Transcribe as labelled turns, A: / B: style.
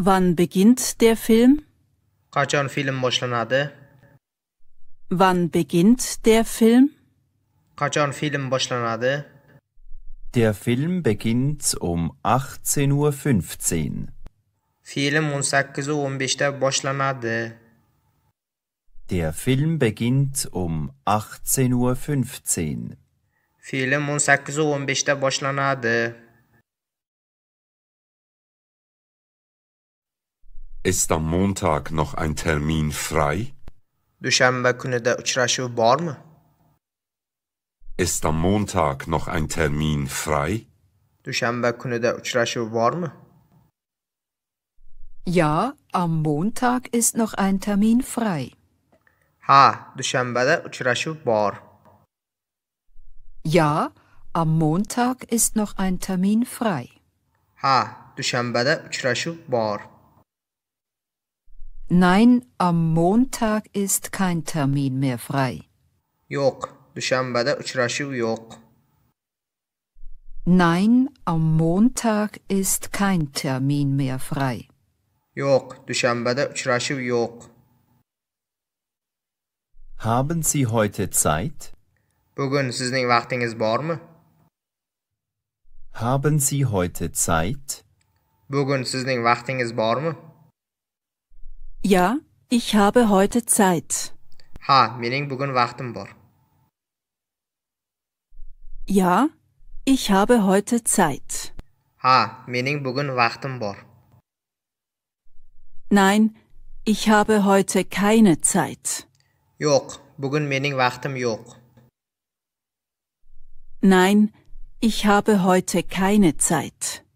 A: Wann beginnt der Film?
B: Qachon film boshlanadi? Wann beginnt der Film? Qachon film boshlanadi?
C: Der Film beginnt um 18.15 Uhr. Film
B: 18.15'da boshlanadi.
C: Der Film beginnt um 18.15 Uhr.
B: Film 18.15'da boshlanadi.
C: Ist am Montag noch ein Termin frei?
B: Dushanba kunida uchrashuv bormi?
C: Ist am Montag noch ein Termin frei?
B: Dushanba kunida uchrashuv bormi?
A: Ja, am Montag ist noch ein Termin frei.
B: Ha, dushanbada uchrashuv bor.
A: Ja, am Montag ist noch ein Termin frei.
B: Ha, dushanbada uchrashuv bor.
A: Nein, am Montag ist kein Termin mehr frei.
B: Yok, düşenbede uçraşıv yok.
A: Nein, am Montag ist kein Termin mehr frei.
B: Yok, düşenbede uçraşıv
C: yok. Haben Sie heute Zeit?
B: Bugün sizning vaktiniz var mı?
C: Haben Sie heute Zeit?
B: Bugün sizning vaktiniz var mı? Ja, ich habe heute Zeit. Ha, mening bugun vaqtim bor.
A: Ja, ich habe heute Zeit.
B: Ha, mening bugun vaqtim bor.
A: Nein, ich habe heute keine Zeit.
B: Yo'q, bugun mening vaqtim yo'q.
A: Nein, ich habe heute keine Zeit.